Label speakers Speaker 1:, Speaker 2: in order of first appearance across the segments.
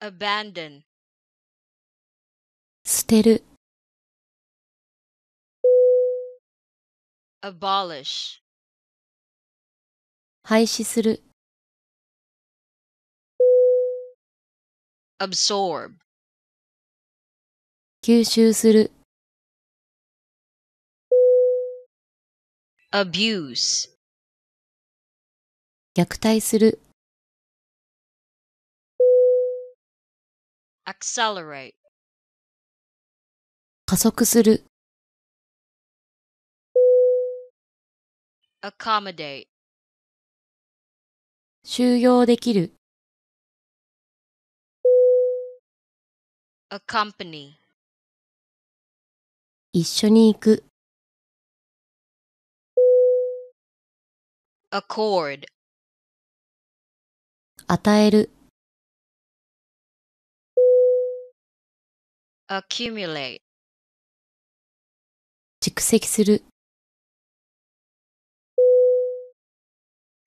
Speaker 1: abandon 捨てる abolish 廃止する absorb 吸収する abuse 虐待する accelerate 加速する accommodate 収容できる accompany 一緒に行く accord 与える accumulate 蓄積する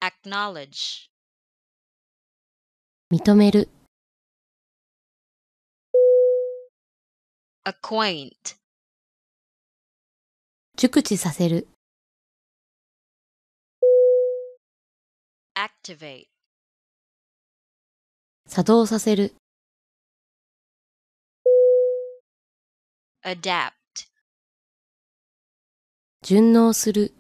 Speaker 1: acknowledge 認める acquaint 熟知させる activate 作動させる adapt 順応する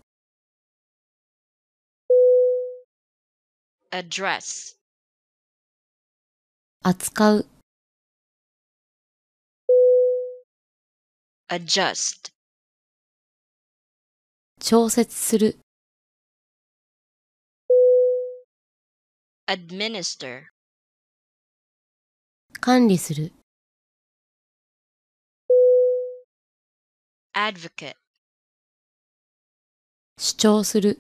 Speaker 1: address 扱う adjust 調節する administer 管理する advocate 主張する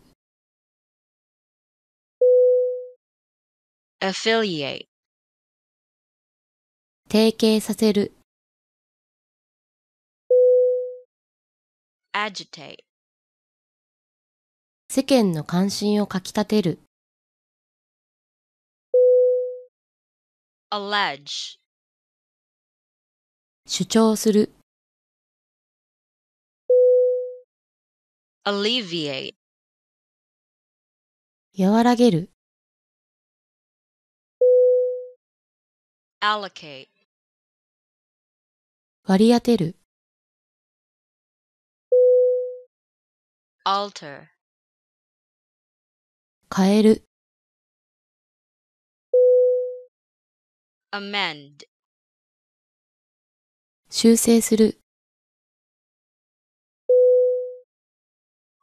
Speaker 1: affiliate 提携させる agitate 世間の関心をかきたてる allege 主張する alleviate 和らげる allocate 割り当てる alter 変える amend 修正する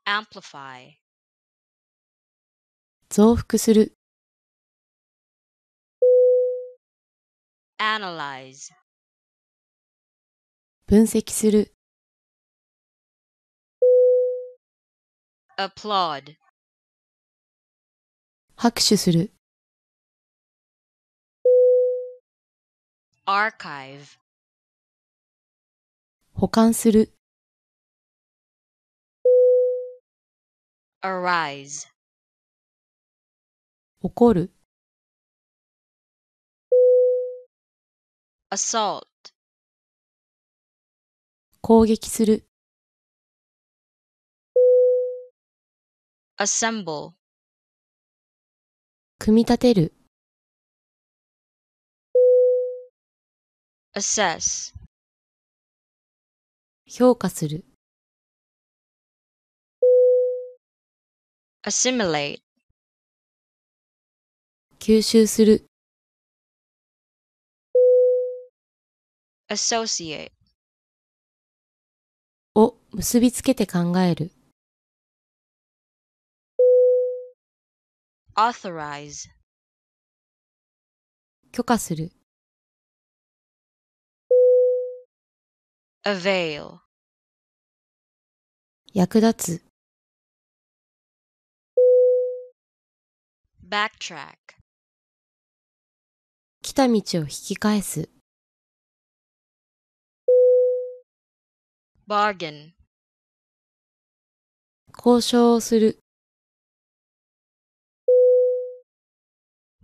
Speaker 1: amplify 増幅する analyze 分析する applaud 拍手する archive 保管する arise 起こる assault 攻撃する assemble 組み立てる assess 評価する assimilate 吸収する associate を結びつけて考える authorize 許可する avail 役立つ backtrack 来た道を引き返す bargain 交渉をする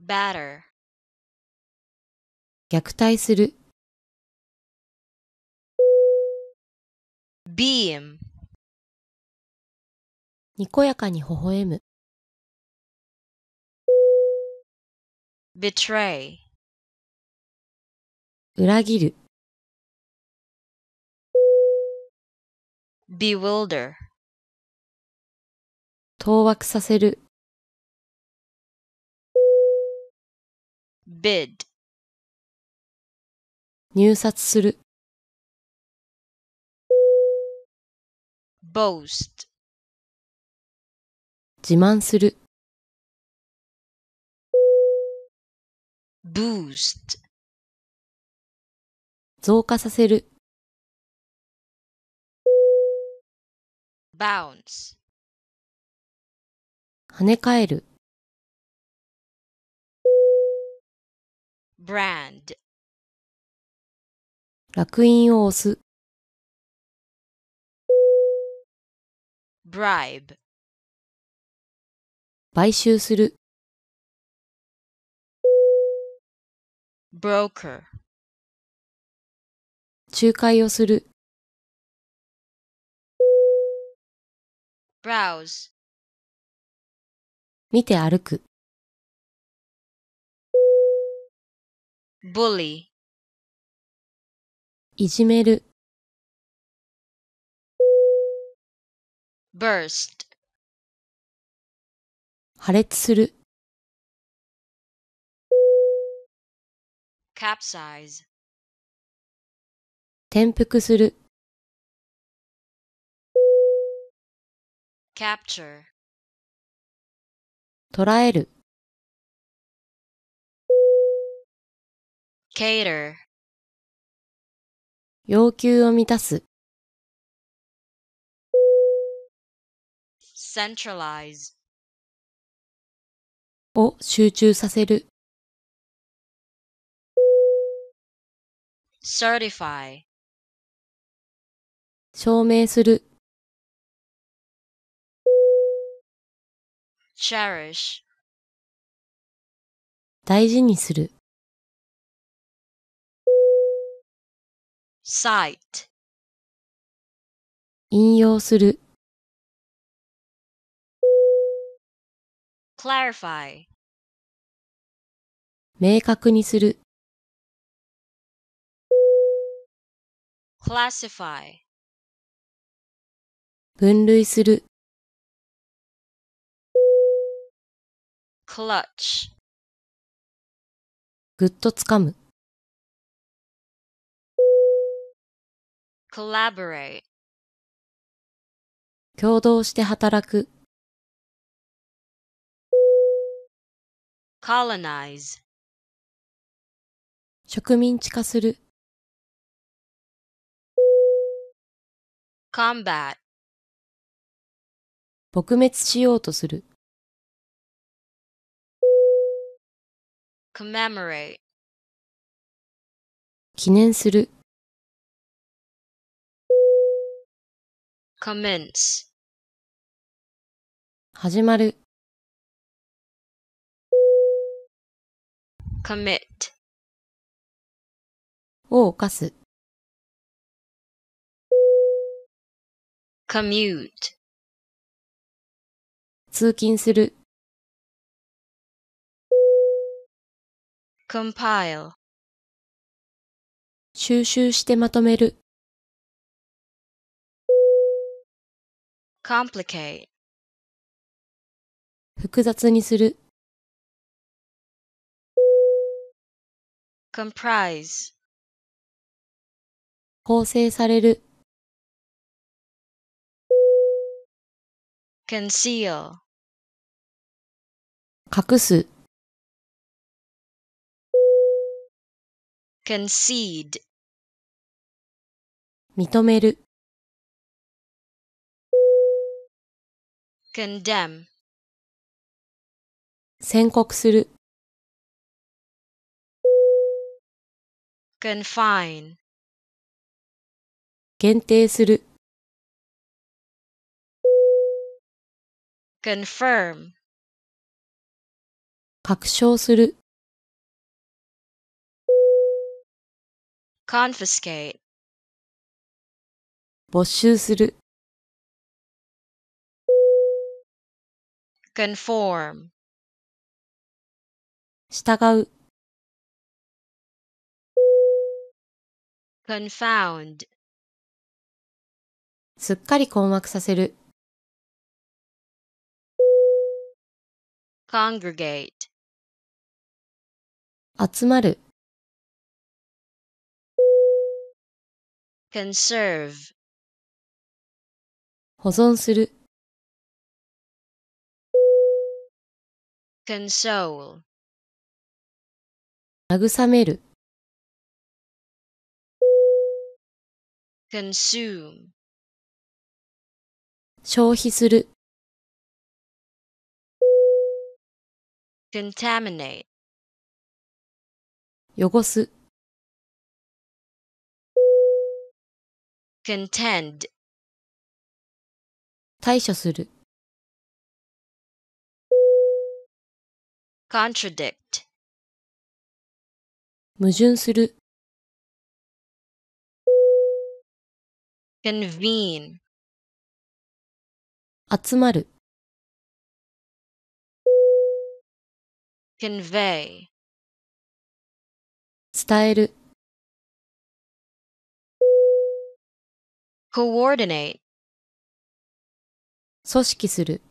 Speaker 1: batter 虐待する beam にこやかに微笑む betray 裏切る bewilder 当惑させる bid 入札する boast 自慢する boost 増加させる bounce 跳ね返る brand 楽印を押す bribe 買収する broker 仲介をする browse 見て歩く bully いじめる burst 破裂する capsize 転覆する capture 捉える cater 要求を満たす centralize を集中させる certify 証明する cherish 大事にする cite 引用する clarify 明確にする classify 分類する clutch ぐっとつかむ collaborate 共同して働く colonize 植民地化する combat 撲滅しようとする commemorate 記念する commence 始まる commit を犯す commute 通勤する compile 収集してまとめる complicate 複雑にする comprise 構成される conceal 隠す concede 認める condemn 宣告する confine 限定する confirm 確証する confiscate 没収する conform 従う confound すっかり困惑させる congregate 集まる conserve 保存する console 慰める consume 消費する contaminate 汚す contend 対処する contradict 矛盾する convene 集まる convey 伝える coordinate 組織する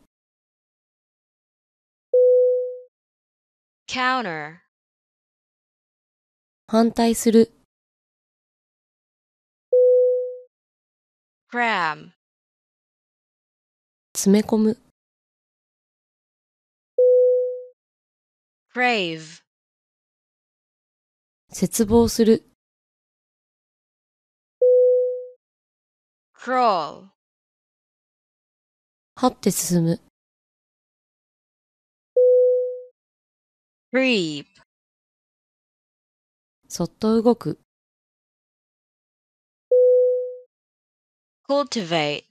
Speaker 1: counter 反対する cram 詰め込む crave 絶望する crawl 這って進む creep そっと動く cultivate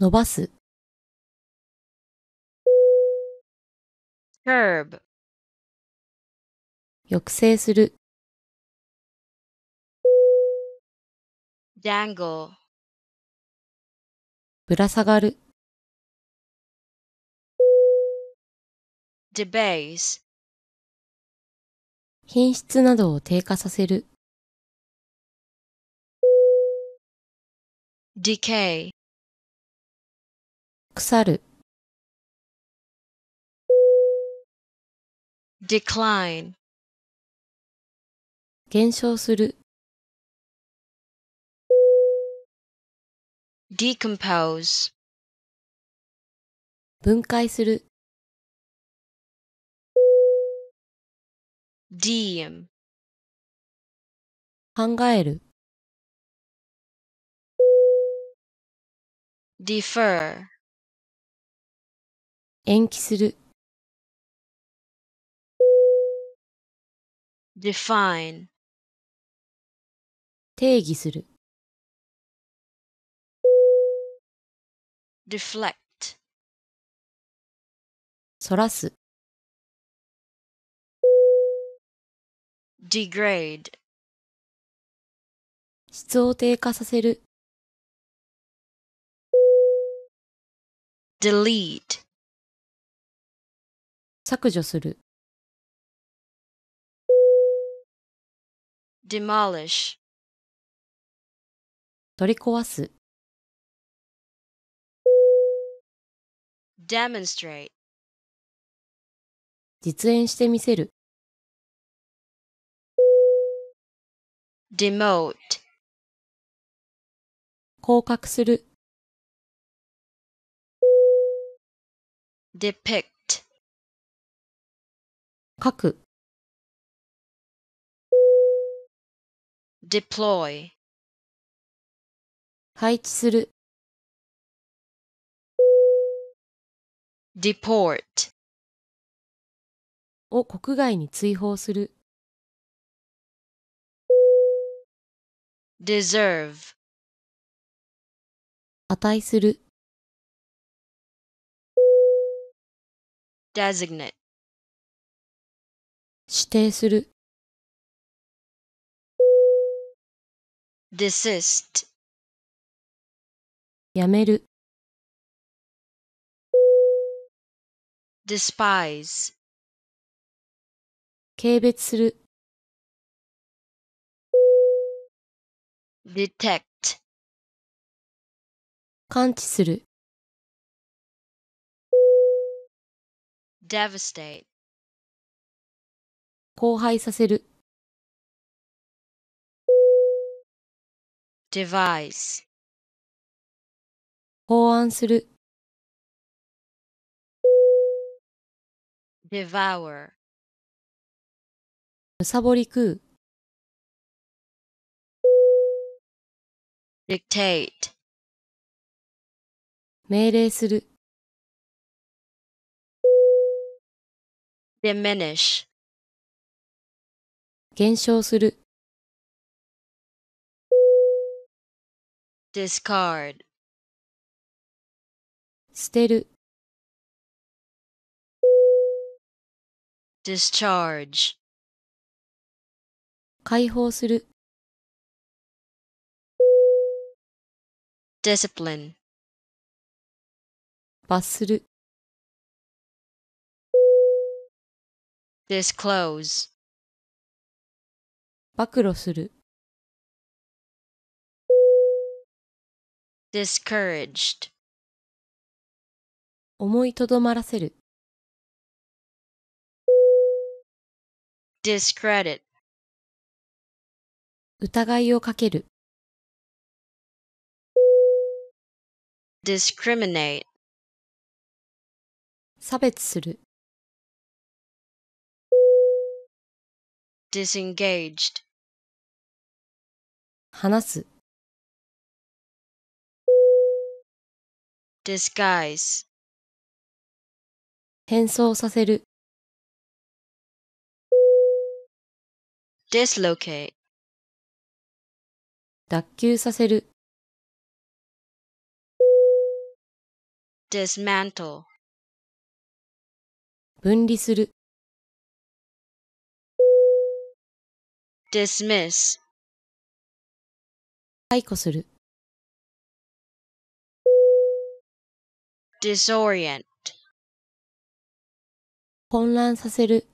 Speaker 1: 伸ばす curb 抑制する dangle ぶら下がる debase 品質などを低下させる decay 腐る decline 減少する decompose 分解する deem 考える defer 延期する define 定義する deflect そらす degrade 質を低下させる delete 削除する demolish 取り壊す demonstrate 実演してみせる demote 降格する depict 書く deploy 配置する deport を国外に追放する deserve 値する designate 指定する desist やめる despise 軽蔑する detect 感知する devastate 荒廃させる device 考案する devour むさぼり食う dictate 命令する diminish 減少する discard 捨てる discharge 解放する discipline 罰する disclose 暴露する discouraged 思いとどまらせる discredit 疑いをかける discriminate 差別する disengaged 話す disguise 変装させる dislocate 脱臼させる dismantle 分離する dismiss 解雇する disorient 混乱させる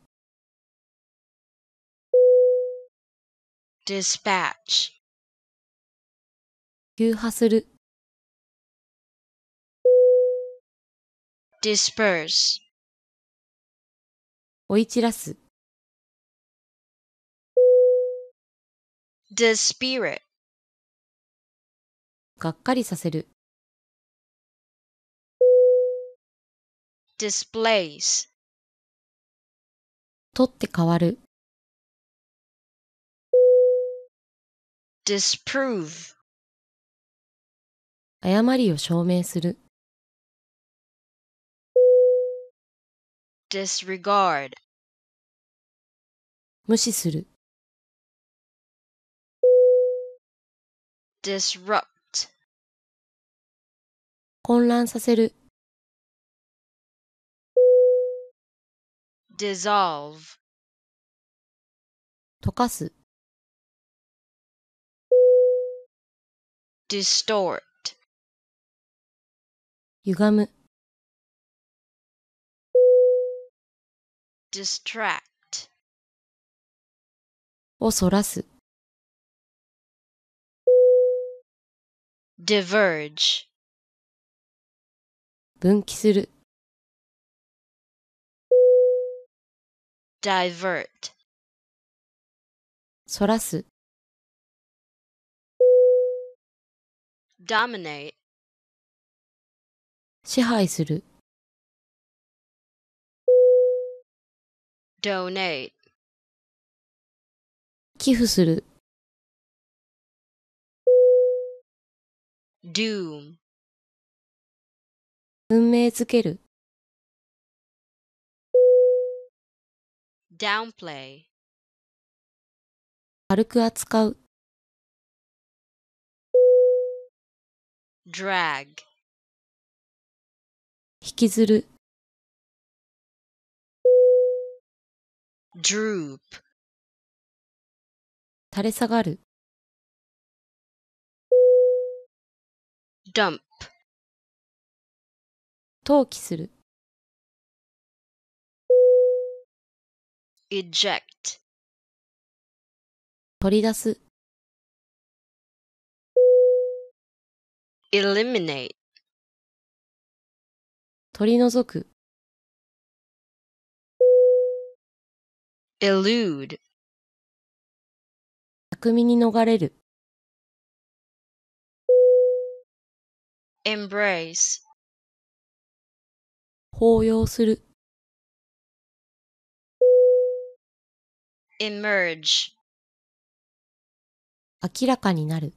Speaker 1: dispatch 急破する disperse 追い散らす dispirit がっかりさせる displays 取って変わる disprove 誤りを証明する disregard 無視する disrupt 混乱させる dissolve 溶かす distort 歪む distract をそらす diverge 分岐する divert そらす dominate 支配する donate 寄付する doom 運命づける downplay 軽く扱う drag 引きずる droop 垂れ下がる dump 投棄する eject 取り出す eliminate 取り除く elude 巧みに逃れる embrace 抱擁する emerge 明らかになる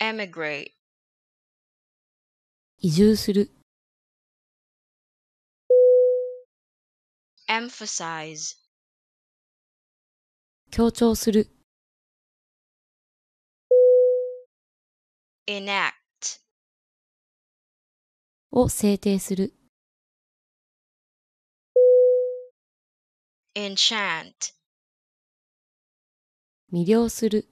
Speaker 1: emigrate 移住する emphasize 強調する enact を制定する enchant 魅了する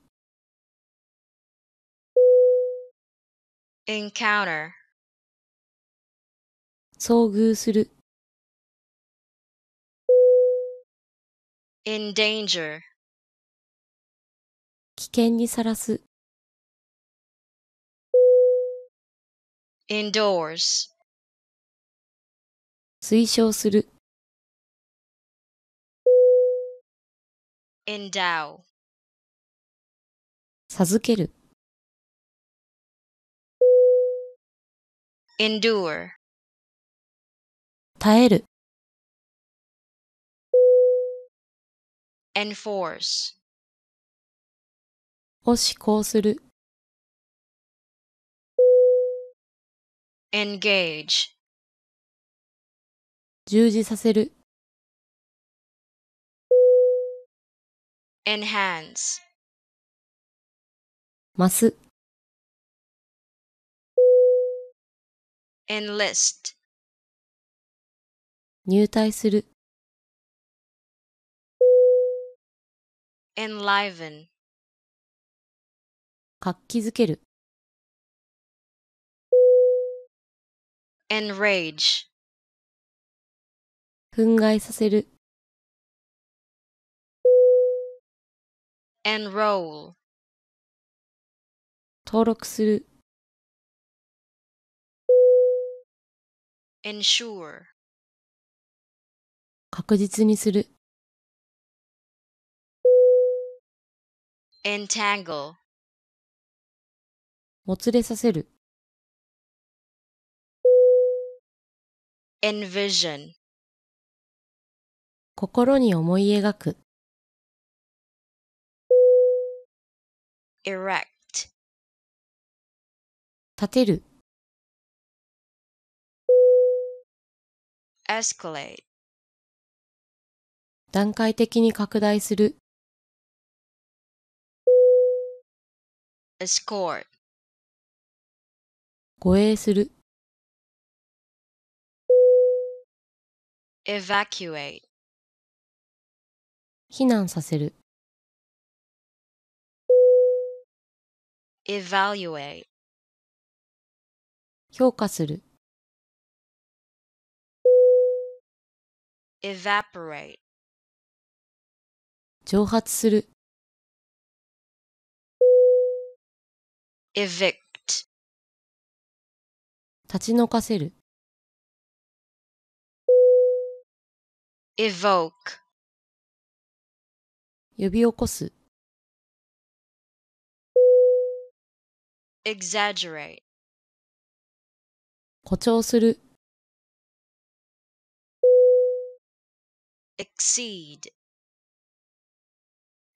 Speaker 1: encounter 遭遇する endanger 危険にさらす indoors 推奨する endow 授ける endure 耐える enforce を施行する engage 従事させる enhance 増す enlist 入隊する enliven 活気づける enrage 憤慨させる enroll 登録する ensure 確実にする entangle もつれさせる envision 心に思い描く erect 立てる escalate 段階的に拡大する escort 護衛する evacuate 避難させる evaluate 評価する evaporate 蒸発する evict 立ち退かせる evoke 呼び起こす exaggerate 誇張する exceed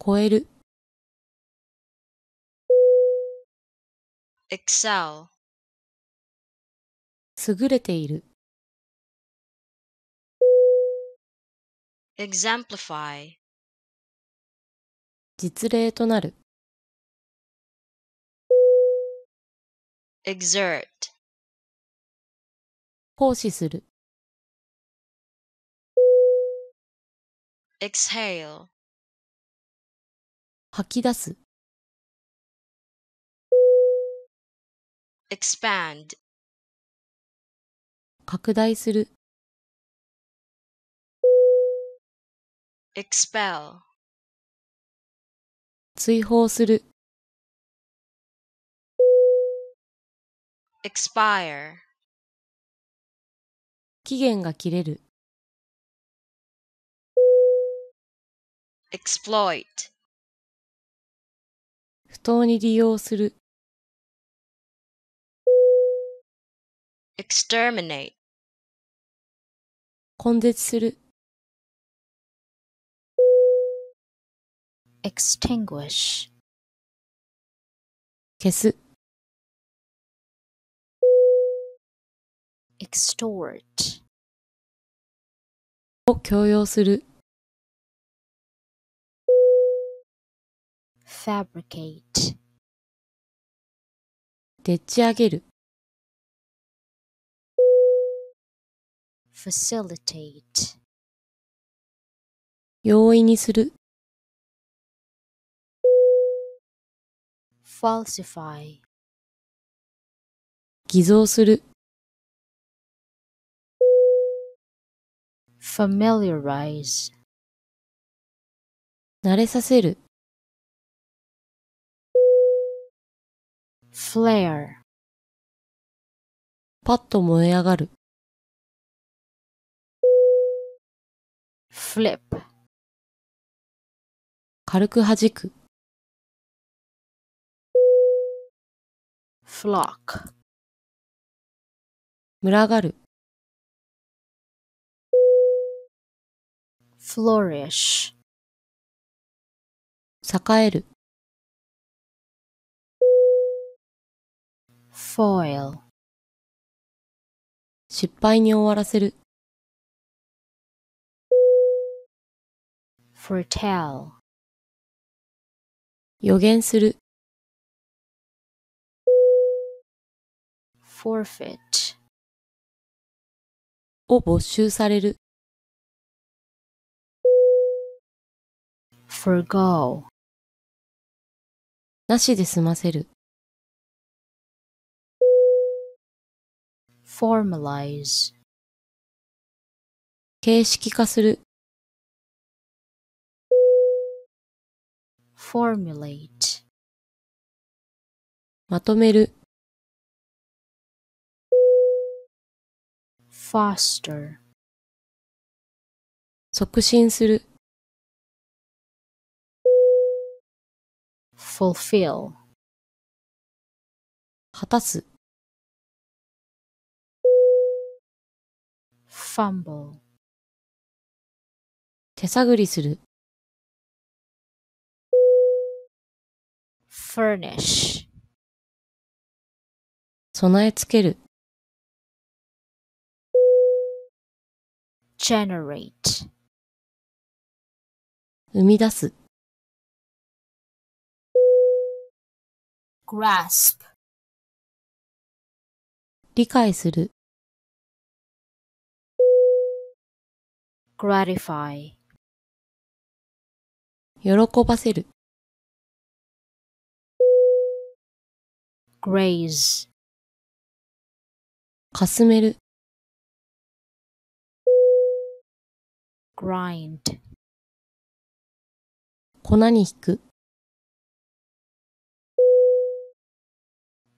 Speaker 1: 超える excel 優れている exemplify 実例となる exert 行使する exhale 吐き出す expand 拡大する expel 追放する expire 期限が切れる exploit 不当に利用する exterminate 根絶する extinguish 消す extort を強要する fabricate でっち上げる facilitate 容易にする falsify 偽造する familiarize 慣れさせる flare パッと燃え上がる flip 軽く弾く flock 群がる flourish 栄える foil 失敗に終わらせる foretell 予言する forfeit を没収される forego なしで済ませる formalize 形式化する formulate まとめる foster 促進する fulfill 果たす fumble 手探りする furnish 備え付ける generate 生み出す grasp 理解する gratify 喜ばせる graze かすめる grind 粉に引く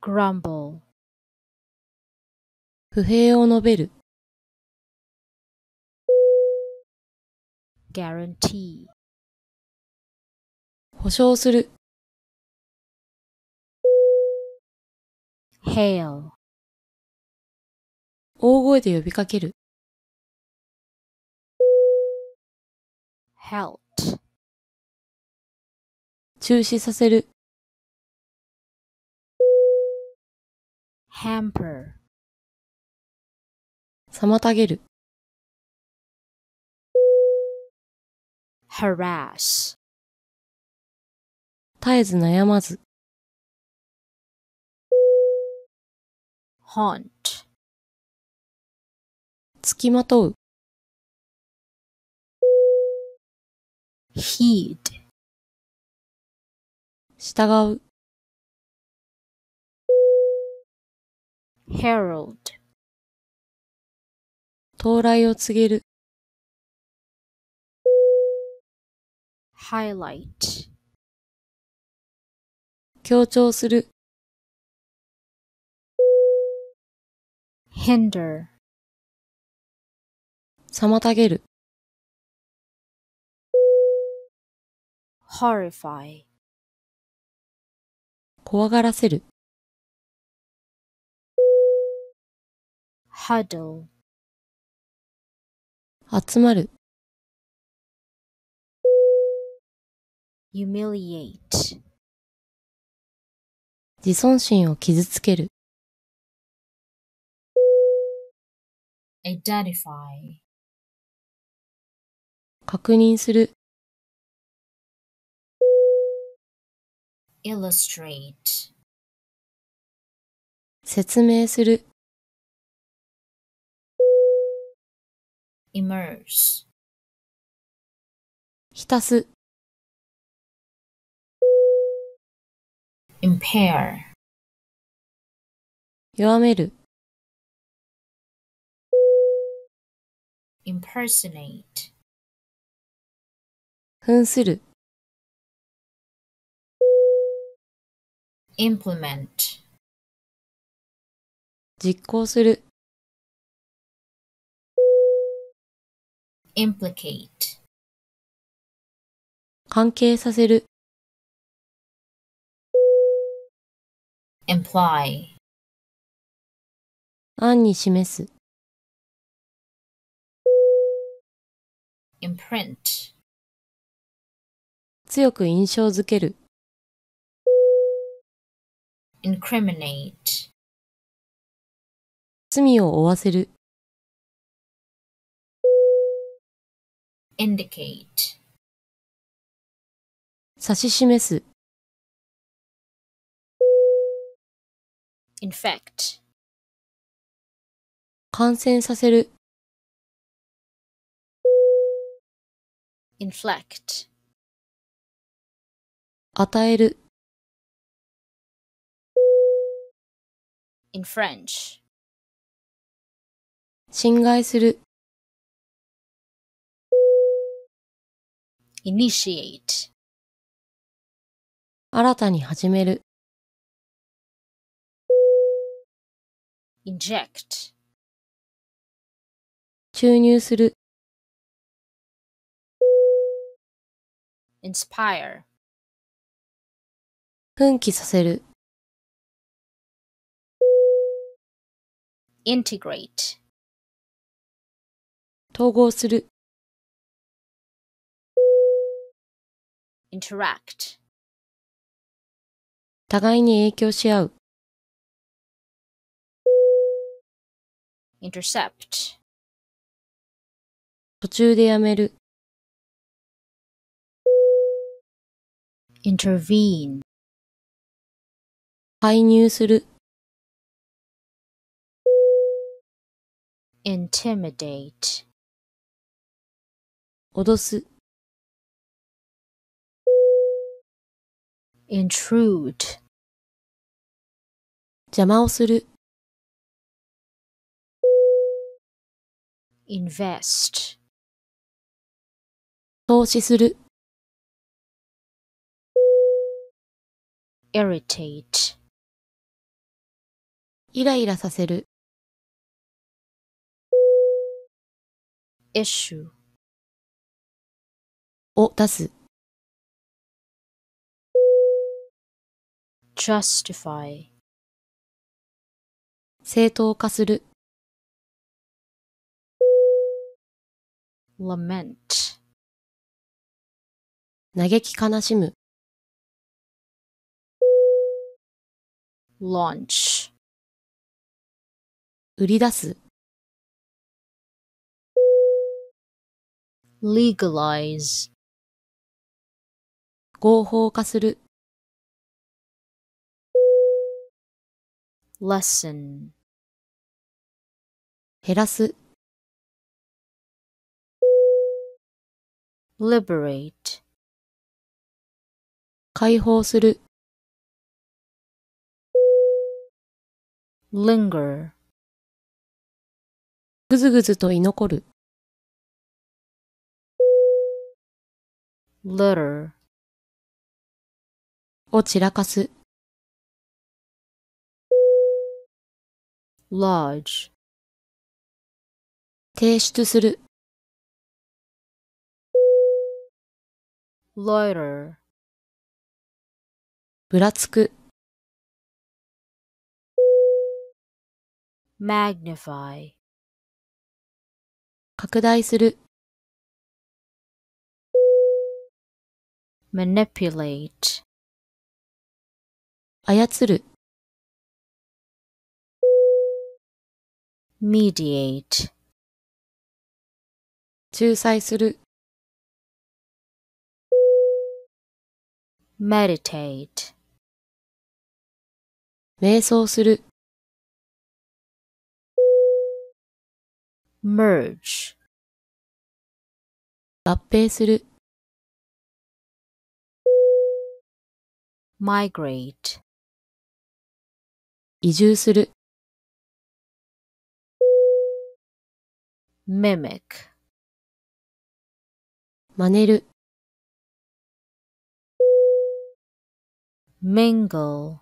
Speaker 1: grumble 不平を述べる guarantee 保証する hail 大声で呼びかける halt 中止させる hamper 妨げる harass 絶えず悩まず haunt つきまとう heed 従う herald 到来を告げる highlight 強調する hinder 妨げる horrify 怖がらせる huddle 集まる humiliate 自尊心を傷つける identify 確認する illustrate 説明する immerse 浸す impair 弱める impersonate 扮する implement 実行する implicate 関係させる imply 案に示す imprint 強く印象づける incriminate 罪を負わせる indicate 指し示す infect 感染させる inflect 与える in French 侵害する initiate 新たに始める inject 注入する inspire 奮起させる integrate 統合する interact 互いに影響し合う intercept 途中でやめる intervene 介入する intimidate 脅す intrude 邪魔をする invest 投資する irritate イライラさせる issue を出す justify 正当化する lament 嘆き悲しむ launch 売り出す legalize 合法化する lesson 減らす liberate 解放する linger ぐずぐずと居残る litter を散らかす large 提出する loiter ぶらつく magnify 拡大する manipulate 操る mediate 仲裁する meditate 瞑想する merge 合併する migrate 移住する mimic 真似る mingle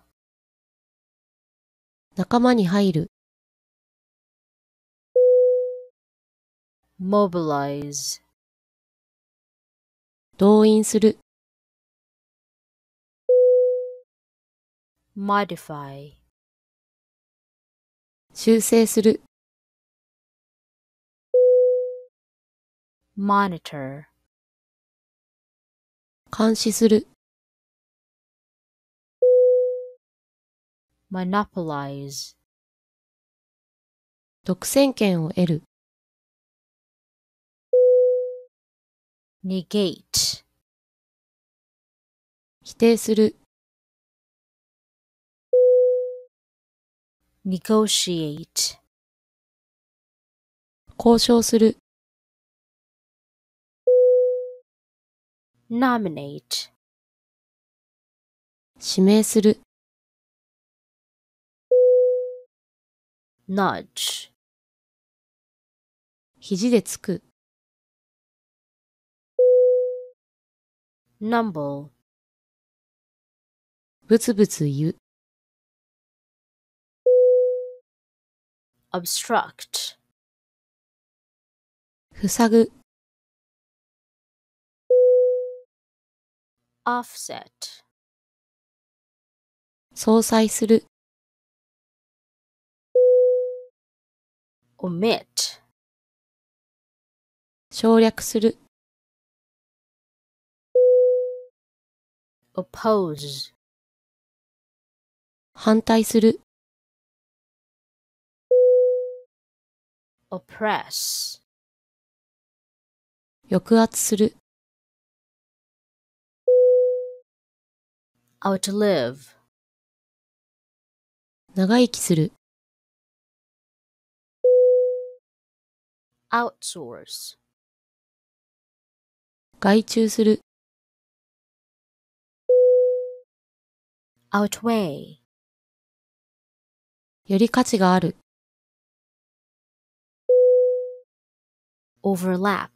Speaker 1: 仲間に入る mobilize 動員する modify 修正する monitor 監視する monopolize 独占権を得る negate 否定する negotiate 交渉する nominate 指名する nudge 肘でつく numble ぶつぶつ言う obstruct 塞ぐ offset 相殺する omit 省略する oppose 反対する oppress 抑圧する outlive 長生きする outsource 外注する outweigh より価値がある overlap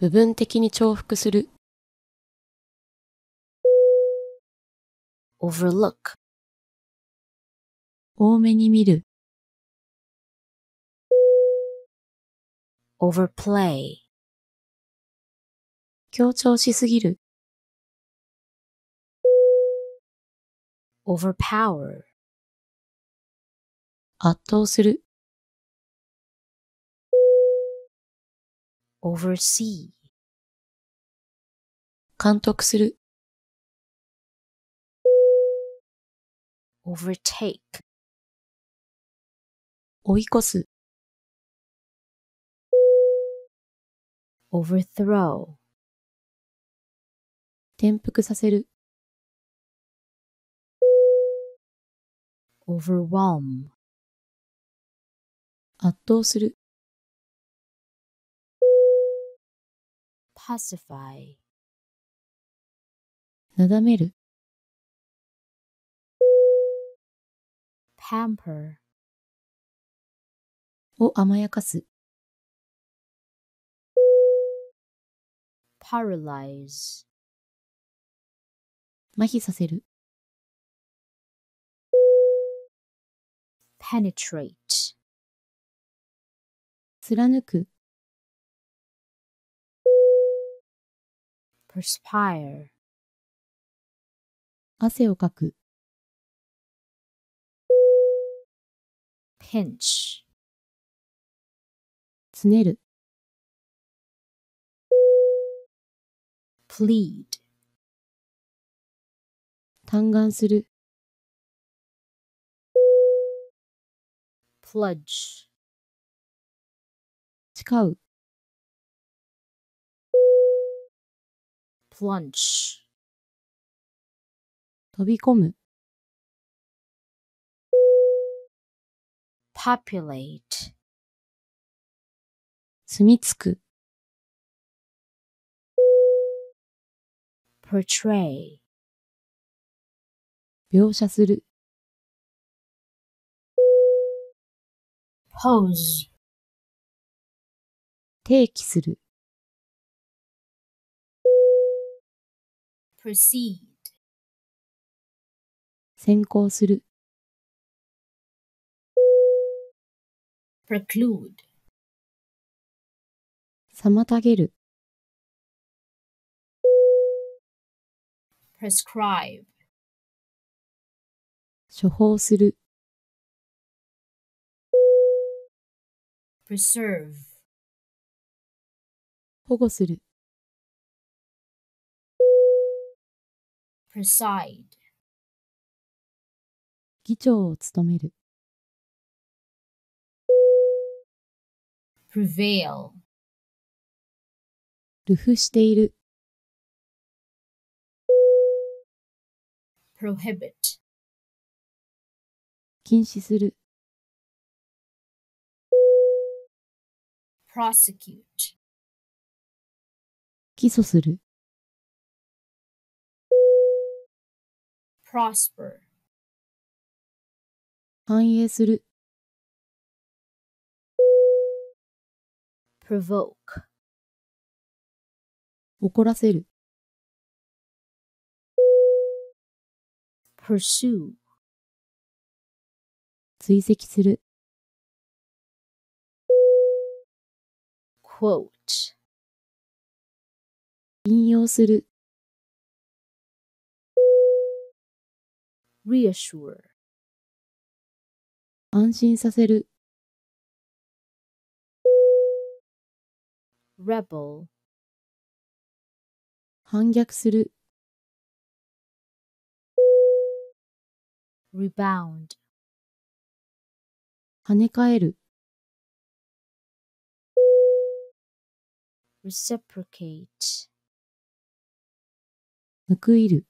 Speaker 1: 部分的に重複する overlook 多めに見る overplay 強調しすぎる overpower 圧倒する oversee 監督する overtake 追い越す overthrow 転覆させる overwhelm 圧倒する pacify なだめる hamper を甘やかす paralyze 麻痺させる penetrate 貫く perspire 汗をかく pinch つねる plead 嘆願する pledge 誓う plunge 飛び込む populate 住みつく portray 描写する pose 提起する proceed 先行する preclude 妨げる prescribe 処方する preserve 保護する preside 議長を務める prevail ルフしている prohibit 禁止する prosecute 起訴する prosper 繁栄する provoke 怒らせる pursue 追跡する quote 引用する reassure 安心させる rebel 反逆する rebound 跳ね返る reciprocate 報いる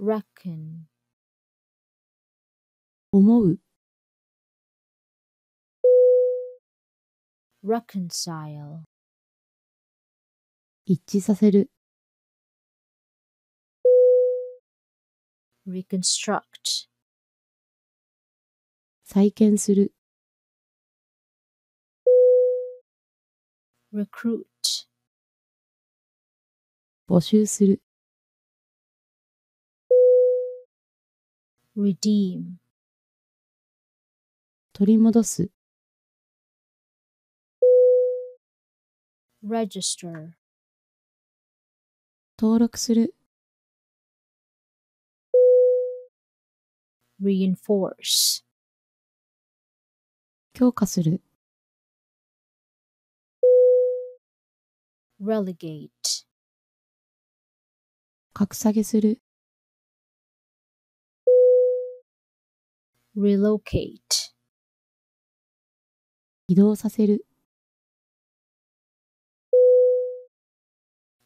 Speaker 1: reckon 思う reconcile 一致させる reconstruct 再建する recruit 募集する redeem 取り戻す register 登録する reinforce 強化する relegate 格下げする relocate 移動させる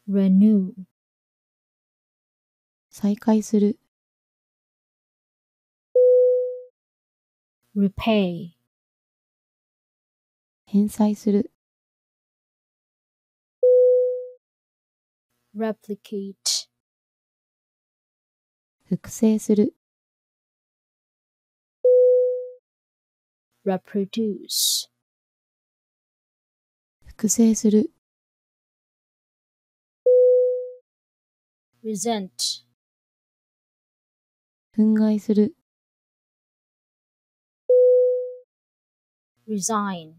Speaker 1: renew 再開する repay 返済する replicate 複製する reproduce 複製する resent 憤慨する resign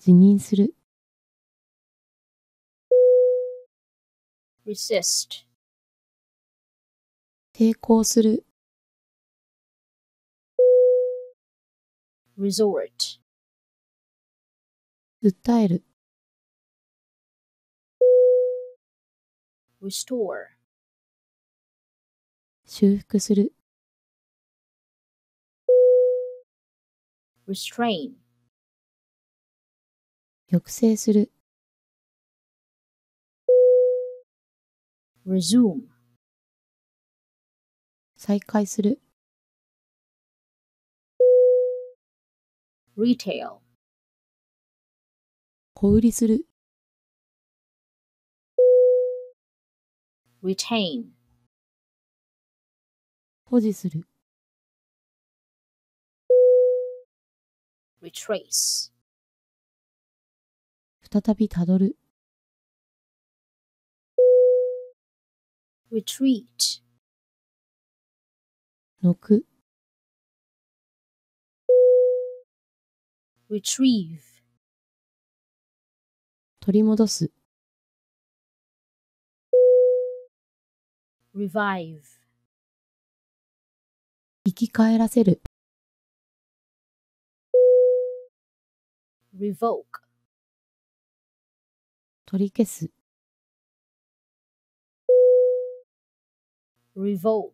Speaker 1: 辞任する resist 抵抗する resort 訴える restore 修復する restrain 抑制する resume 再開する retail 小売りする retain 保持する retrace 再びたどる retreat のく retrieve 取り戻す revive 生き返らせる revoke 取り消す revolt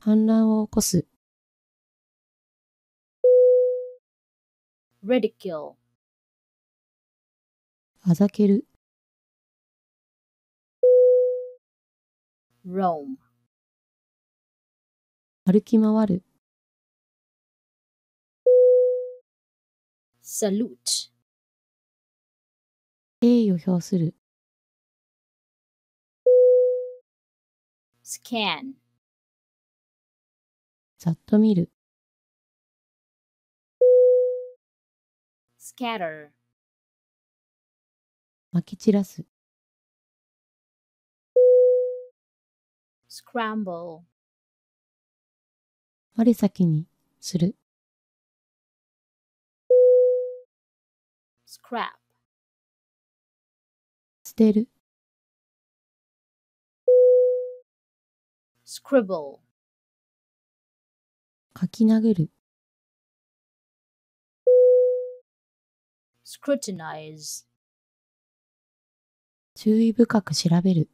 Speaker 1: 反乱を起こす ridicule あざける roam 歩き回る salute 敬意を表する scan ざっと見る scatter 撒き散らす scramble 我先にする scrap 捨てる scribble 書き殴る scrutinize 注意深く調べる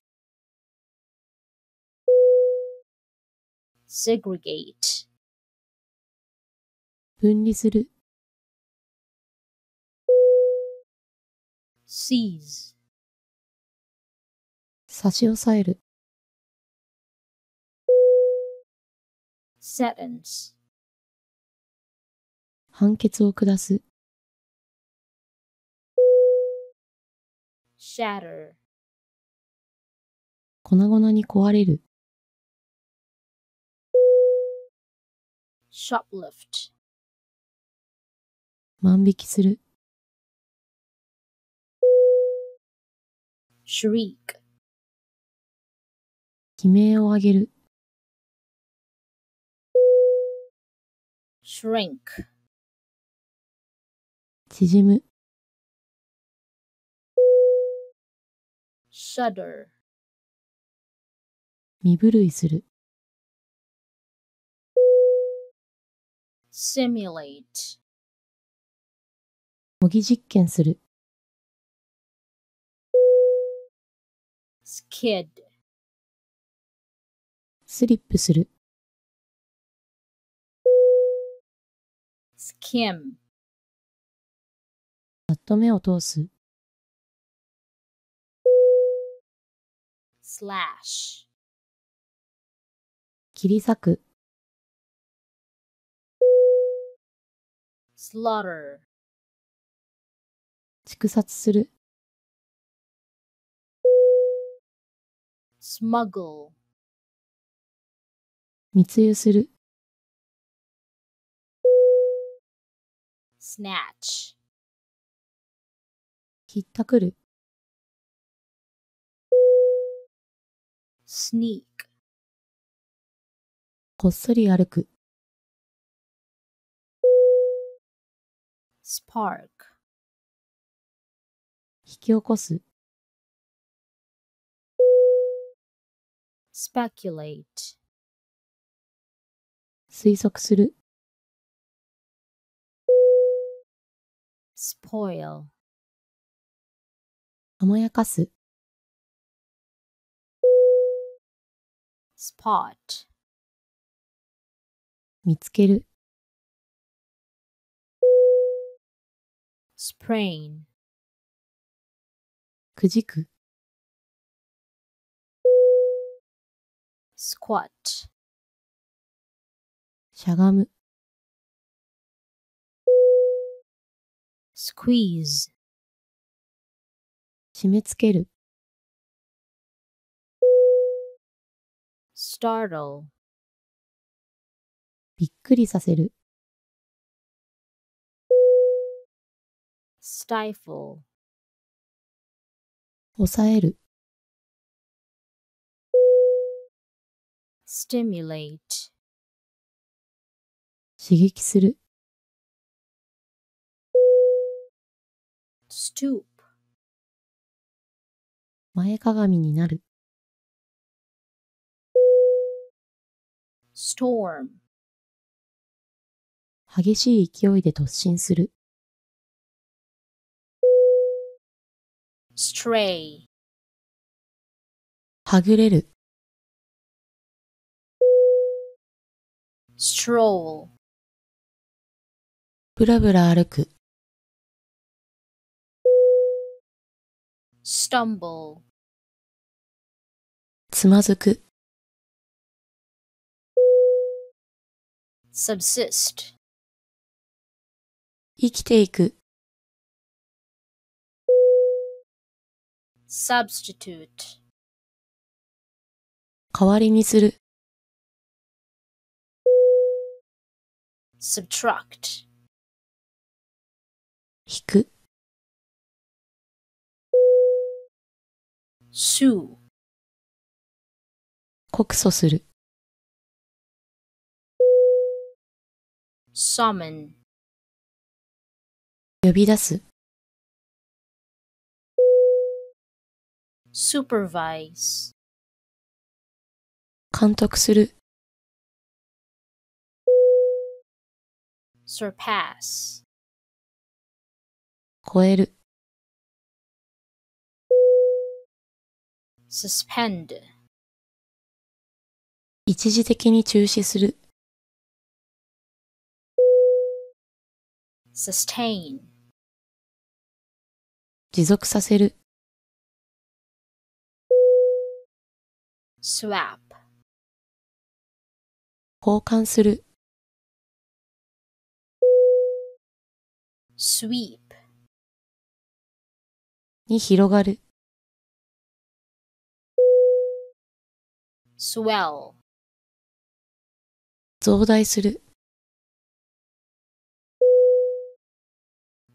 Speaker 1: segregate 分離する seize 差し押さえる sentence 判決を下す shatter 粉々に壊れる shoplift 万引きする shriek 悲鳴を上げる shrink 縮む shudder 身震いする simulate 模擬実験する skid スリップする skim ざっと目を通す slash 切り裂く slaughter 畜殺する smuggle 密輸する snatch ひったくる sneak こっそり歩く spark 引き起こす speculate 推測する spoil 甘やかす spot 見つける sprain くじく squat しゃがむ squeeze 締め付ける startle びっくりさせる stifle 抑える stimulate 刺激する stoop 前かがみになる storm 激しい勢いで突進する stray はぐれる stroll ぶらぶら歩く stumble つまずく subsist 生きていく substitute 代わりにする subtract 引く sue 告訴する summon 呼び出す supervise 監督する surpass 超える suspend 一時的に中止する sustain 持続させる swap 交換する sweep に広がる swell 増大する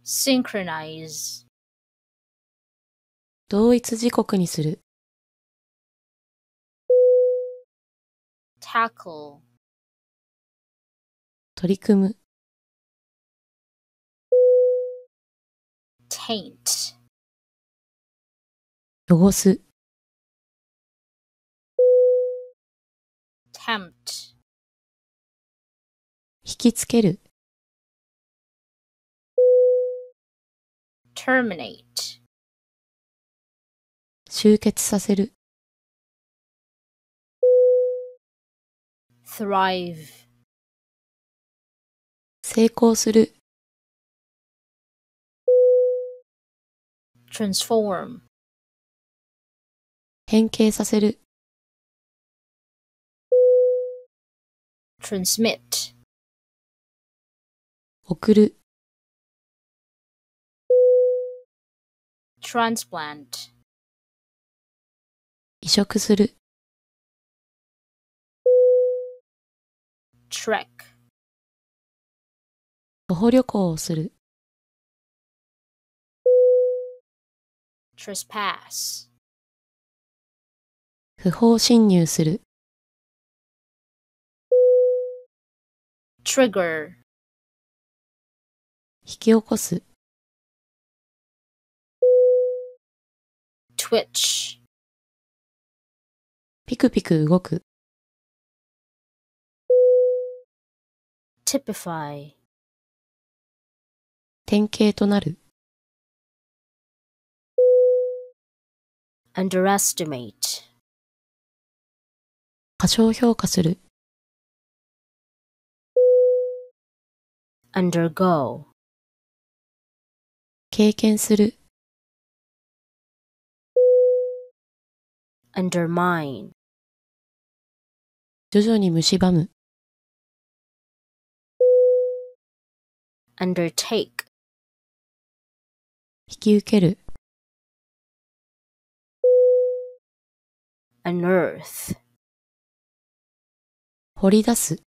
Speaker 1: synchronize 同一時刻にする tackle 取り組む taint 汚す tempt 引きつける terminate 終結させる thrive 成功する transform 変形させる transmit 送る transplant 移植する trek 徒歩旅行をする trespass 不法侵入する trigger 引き起こす twitch ピクピク動く typify 典型となる underestimate 過小評価する undergo 経験する undermine 徐々に蝕む undertake 引き受ける unearth 掘り出す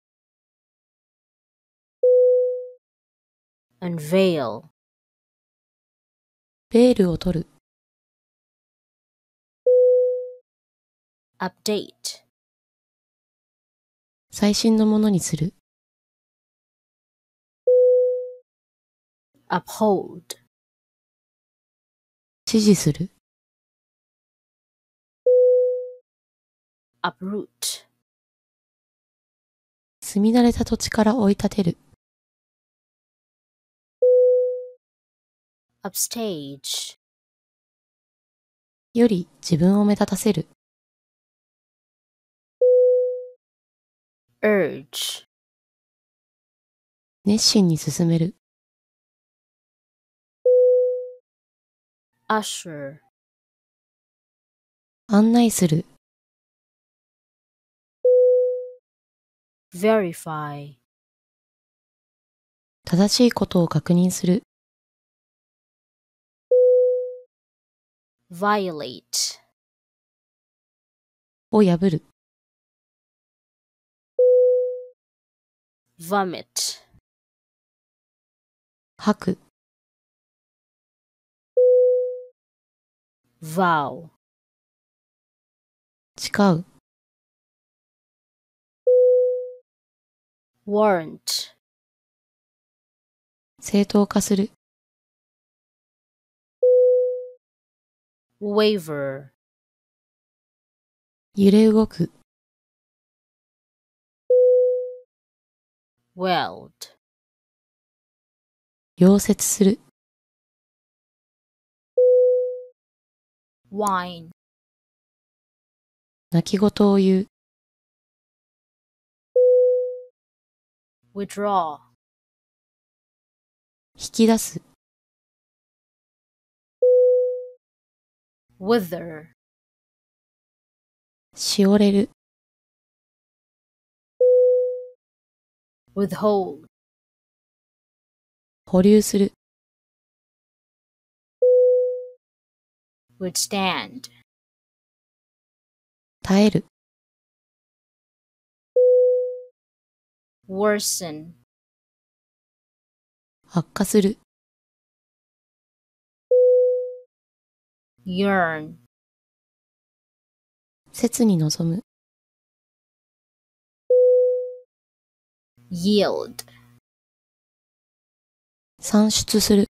Speaker 1: unveil ベールを取る update 最新のものにする uphold 支持する uproot 住み慣れた土地から追い立てる upstage より自分を目立たせる urge 熱心に進める usher 案内する verify 正しいことを確認する violate を破る vomit 吐く vow 誓う warrant 正当化する w a v e r 揺れ動く weld 溶接する wine 泣き言を言う withdraw 引き出す wither しおれる withhold 保留する withstand 耐える worsen 悪化する yearn 切に望む yield 算出する